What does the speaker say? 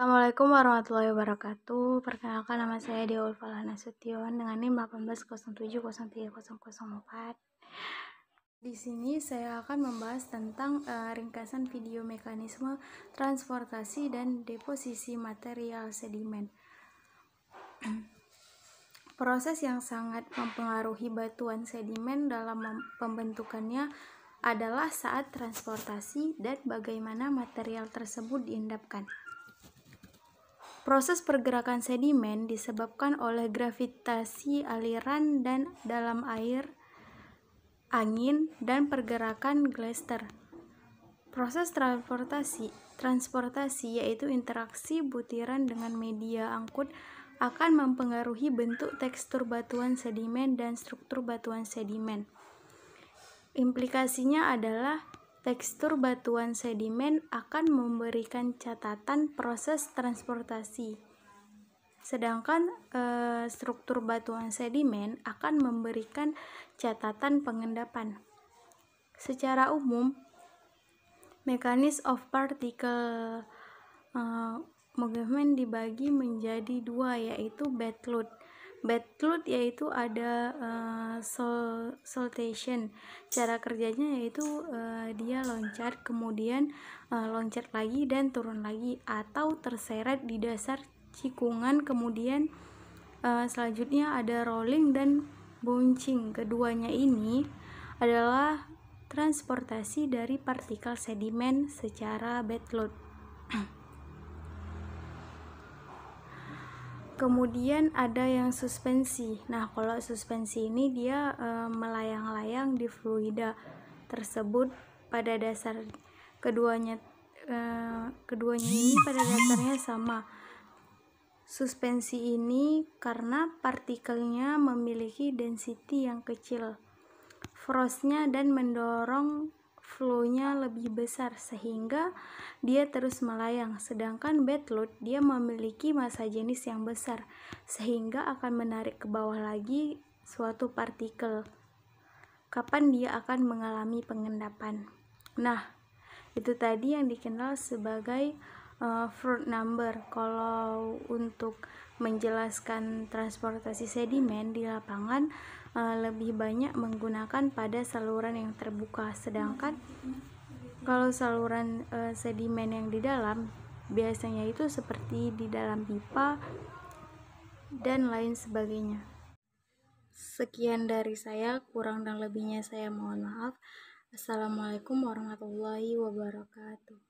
Assalamualaikum warahmatullahi wabarakatuh. Perkenalkan nama saya Dewa Falana Sution dengan NIM 18070304. Di sini saya akan membahas tentang uh, ringkasan video mekanisme transportasi dan deposisi material sedimen. Proses yang sangat mempengaruhi batuan sedimen dalam pembentukannya adalah saat transportasi dan bagaimana material tersebut diendapkan. Proses pergerakan sedimen disebabkan oleh gravitasi aliran dan dalam air, angin, dan pergerakan glaster. Proses transportasi, transportasi yaitu interaksi butiran dengan media angkut akan mempengaruhi bentuk tekstur batuan sedimen dan struktur batuan sedimen. Implikasinya adalah tekstur batuan sedimen akan memberikan catatan proses transportasi. Sedangkan e, struktur batuan sedimen akan memberikan catatan pengendapan. Secara umum, mekanisme of particle e, movement dibagi menjadi dua yaitu bed load Bedload yaitu ada uh, sol soltation. Cara kerjanya yaitu uh, dia loncat kemudian uh, loncat lagi dan turun lagi atau terseret di dasar cikungan kemudian uh, selanjutnya ada rolling dan bouncing. Keduanya ini adalah transportasi dari partikel sedimen secara bedload. kemudian ada yang suspensi nah kalau suspensi ini dia e, melayang-layang di fluida tersebut pada dasar keduanya e, keduanya ini pada dasarnya sama suspensi ini karena partikelnya memiliki density yang kecil frostnya dan mendorong flow-nya lebih besar sehingga dia terus melayang. Sedangkan bad load dia memiliki massa jenis yang besar sehingga akan menarik ke bawah lagi suatu partikel. Kapan dia akan mengalami pengendapan? Nah, itu tadi yang dikenal sebagai uh, fruit number kalau untuk menjelaskan transportasi sedimen di lapangan uh, lebih banyak menggunakan pada saluran yang terbuka sedangkan kalau saluran uh, sedimen yang di dalam biasanya itu seperti di dalam pipa dan lain sebagainya sekian dari saya kurang dan lebihnya saya mohon maaf Assalamualaikum warahmatullahi wabarakatuh